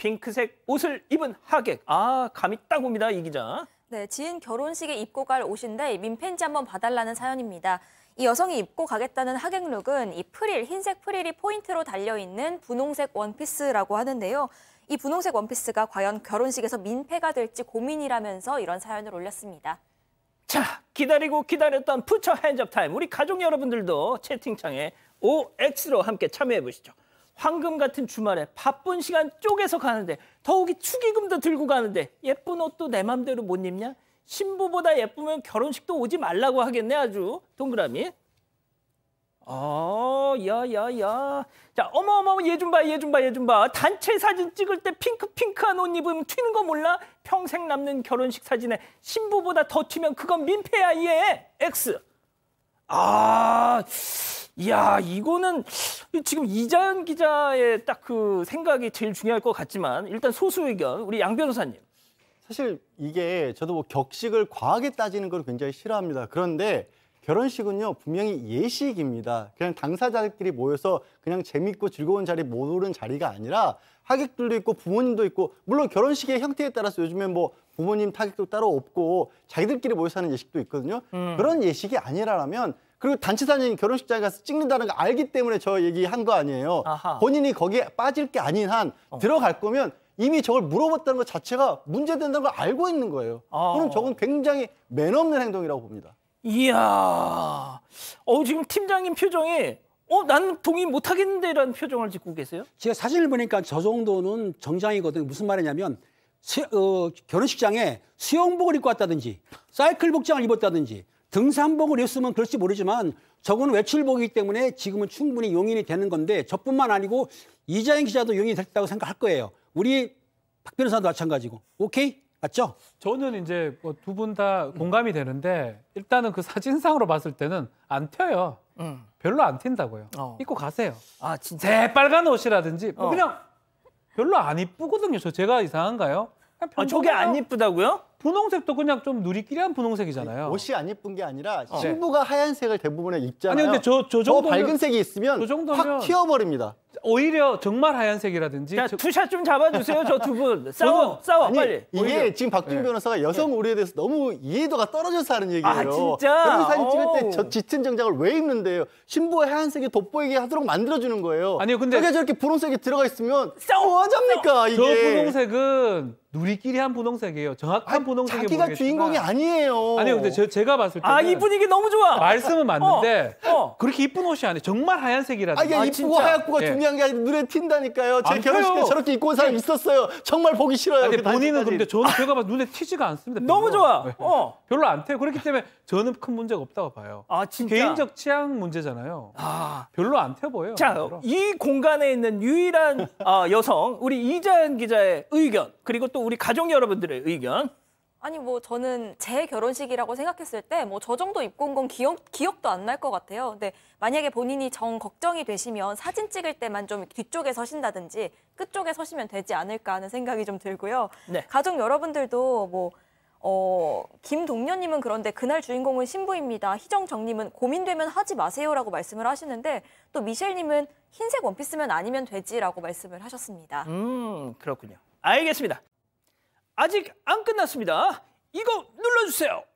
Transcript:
핑크색 옷을 입은 하객. 아, 감이 딱 옵니다, 이 기자. 네, 지인 결혼식에 입고 갈 옷인데 민팬지 한번 봐달라는 사연입니다. 이 여성이 입고 가겠다는 하객룩은 이 프릴, 흰색 프릴이 포인트로 달려있는 분홍색 원피스라고 하는데요. 이 분홍색 원피스가 과연 결혼식에서 민폐가 될지 고민이라면서 이런 사연을 올렸습니다. 자, 기다리고 기다렸던 푸처 핸즈업 타임. 우리 가족 여러분들도 채팅창에 OX로 함께 참여해 보시죠. 황금 같은 주말에 바쁜 시간 쪼개서 가는데 더욱이 축의금도 들고 가는데 예쁜 옷도 내 맘대로 못 입냐? 신부보다 예쁘면 결혼식도 오지 말라고 하겠네 아주 동그라미. 아, 야야야. 자, 어머어머 얘좀 봐, 얘좀 봐, 얘좀 봐. 단체 사진 찍을 때 핑크 핑크한 옷 입으면 튀는 거 몰라? 평생 남는 결혼식 사진에 신부보다 더 튀면 그건 민폐야 얘. 엑스. 아. 이야 이거는 지금 이자연 기자의 딱 그 생각이 제일 중요할 것 같지만 일단 소수 의견 우리 양 변호사님. 사실 이게 저도 뭐 격식을 과하게 따지는 걸 굉장히 싫어합니다. 그런데 결혼식은요 분명히 예식입니다. 그냥 당사자들끼리 모여서 그냥 재밌고 즐거운 자리 모르는 자리가 아니라 하객들도 있고 부모님도 있고 물론 결혼식의 형태에 따라서 요즘엔 뭐 부모님 타격도 따로 없고 자기들끼리 모여서 하는 예식도 있거든요. 음. 그런 예식이 아니라면 그리고 단체 사진 결혼식장에 가서 찍는다는 거 알기 때문에 저 얘기한 거 아니에요. 아하. 본인이 거기에 빠질 게 아닌 한 어. 들어갈 거면 이미 저걸 물어봤다는 것 자체가 문제된다는 걸 알고 있는 거예요. 아. 그럼 저건 굉장히 맨 없는 행동이라고 봅니다. 이야, 어 지금 팀장님 표정이 어, 난 동의 못 하겠는데 라는 표정을 짓고 계세요? 제가 사진을 보니까 저 정도는 정장이거든요. 무슨 말이냐면 수, 어, 결혼식장에 수영복을 입고 왔다든지 사이클 복장을 입었다든지 등산복을 입으면 그럴지 모르지만 저건 외출복이기 때문에 지금은 충분히 용인이 되는 건데 저뿐만 아니고 이자영 기자도 용인이 됐다고 생각할 거예요. 우리 박 변호사도 마찬가지고. 오케이? 맞죠? 저는 이제 뭐 두분 다 공감이 되는데 일단은 그 사진상으로 봤을 때는 안 튀어요. 음. 별로 안 튄다고요. 어. 입고 가세요. 아 진짜. 재빨간 옷이라든지 뭐 어. 그냥 별로 안 이쁘거든요. 저 제가 이상한가요? 아, 저게 안 이쁘다고요? 분홍색도 그냥 좀 누리끼리한 분홍색이잖아요. 옷이 안 예쁜 게 아니라 어. 신부가 하얀색을 대부분에 입잖아요. 아니 근데 저 저 정도 밝은색이 있으면 확 튀어버립니다. 오히려 정말 하얀색이라든지 저... 투샷 좀 잡아주세요 저 두 분 싸워 저는... 싸워 아니, 빨리 이게 오히려. 지금 박준 네. 변호사가 여성 네. 우려에 대해서 너무 이해도가 떨어져서 하는 얘기예요 아 진짜? 결혼 사진 찍을 때 저 짙은 정장을 왜 입는데요 신부의 하얀색이 돋보이게 하도록 만들어주는 거예요 아니요 근데 저게 저렇게 분홍색이 들어가 있으면 싸워 하자니까 이게 저 분홍색은 누리끼리한 분홍색이에요 정확한 아 고농성이 자기가 주인공이 아니에요. 아니요, 근데 저, 제가 봤을 아, 때 아 이 분위기 너무 좋아. 말씀은 맞는데 어, 어. 그렇게 이쁜 옷이 아니에요. 정말 하얀색이라든가. 아, 이 아, 이쁘고 하얗고가 네. 중요한 게 아니라 눈에 튄다니까요. 제 결혼식에 저렇게 입고 온 사람 예. 있었어요. 정말 보기 싫어요. 아니, 그 본인은 그런데 저는 제가 봐도 눈에 튀지가 않습니다. 별로. 너무 좋아. 네. 어. 별로 안 튀요. 그렇기 때문에 저는 큰 문제가 없다고 봐요. 아, 진짜? 개인적 취향 문제잖아요. 아. 별로 안 튀어 보여요. 자, 별로. 이 공간에 있는 유일한 어, 여성 우리 이자은 기자의 의견 그리고 또 우리 가족 여러분들의 의견 아니 뭐 저는 제 결혼식이라고 생각했을 때 뭐 저 정도 입고 온 건 기억, 기억도 안 날 것 같아요. 근데 만약에 본인이 정 걱정이 되시면 사진 찍을 때만 좀 뒤쪽에 서신다든지 끝쪽에 서시면 되지 않을까 하는 생각이 좀 들고요. 네. 가족 여러분들도 뭐 어, 김동녀님은 그런데 그날 주인공은 신부입니다. 희정정님은 고민되면 하지 마세요라고 말씀을 하시는데 또 미셸님은 흰색 원피스면 아니면 되지라고 말씀을 하셨습니다. 음 그렇군요. 알겠습니다. 아직 안 끝났습니다. 이거 눌러주세요.